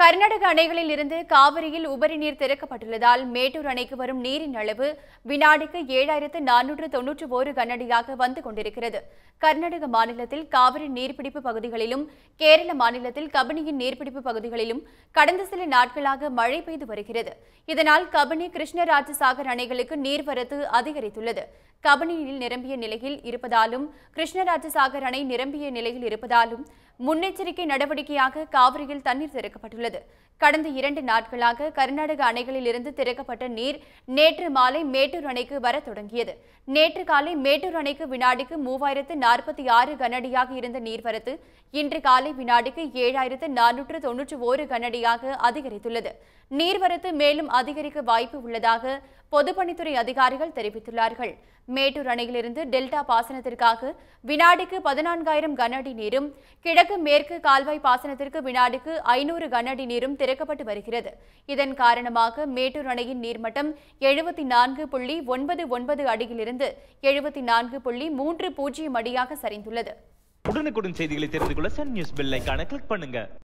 கர்நாடக அணைகளில் இருந்து காவிரியில் உபரி நீர் திறக்கப்பட்டுள்ளதால் மேட்டூர் அணைக்கு வரும் நீரின் அளவு வினாடிக்கு ஏழாயிரத்து நானூற்று தொன்னூற்று ஒரு கனடியாக வந்து கொண்டிருக்கிறது கர்நாடக மாநிலத்தில் காவிரி நீர்பிடிப்பு பகுதிகளிலும் கேரள மாநிலத்தில் கபினியின் நீர்பிடிப்பு பகுதிகளிலும் கடந்த சில நாட்களாக மழை பெய்து வருகிறது இதனால் கபினி கிருஷ்ணராஜசாகர் அணைகளுக்கு நீர்வரத்து அதிகரித்துள்ளது கபினியில் நிரம்பிய நிலையில் இருப்பதாலும் கிருஷ்ணராஜசாகர் அணை நிரம்பிய நிலையில் இருப்பதாலும் முன்னெச்சரிக்கை நடவடிக்கையாக காவிரியில் தண்ணீர் திறக்கப்பட்டுள்ளது கடந்த இரண்டு நாட்களாக கர்நாடக அணைகளில் இருந்து திறக்கப்பட்ட நீர் நேற்று மாலை மேட்டூர் அணைக்கு வர தொடங்கியது நேற்று காலை மேட்டூர் அணைக்கு வினாடிக்கு மூவாயிரத்து நாற்பத்தி ஆறு கனடியாக இருந்த நீர்வரத்து இன்று காலை வினாடிக்கு ஏழாயிரத்து நானூற்று தொன்னூற்று ஒரு கனடியாக அதிகரித்துள்ளது நீர்வரத்து மேலும் அதிகரிக்க வாய்ப்பு உள்ளதாக பொதுப்பணித்துறை அதிகாரிகள் தெரிவித்துள்ளார்கள் மேட்டூர் அணையிலிருந்து டெல்டா பாசனத்திற்காக வினாடிக்கு பதினான்காயிரம் கனஅடி நீரும் கிழக்கு கிழக்கு மேற்கு கால்வாய் பாசனத்திற்கு வினாடிக்கு ஐநூறு கனஅடி நீரும் திறக்கப்பட்டு வருகிறது இதன் காரணமாக மேட்டூர் அணையின் நீர்மட்டம் எழுபத்தி நான்கு புள்ளி ஒன்பது ஒன்பது அடியிலிருந்து எழுபத்தி நான்கு புள்ளி மூன்று பூஜ்ஜியம் அடியாக சரிந்துள்ளது உடனுக்குடன் செய்திகளை தெரிந்து கொள்ள சன் நியூஸ் கிளிக் பண்ணுங்க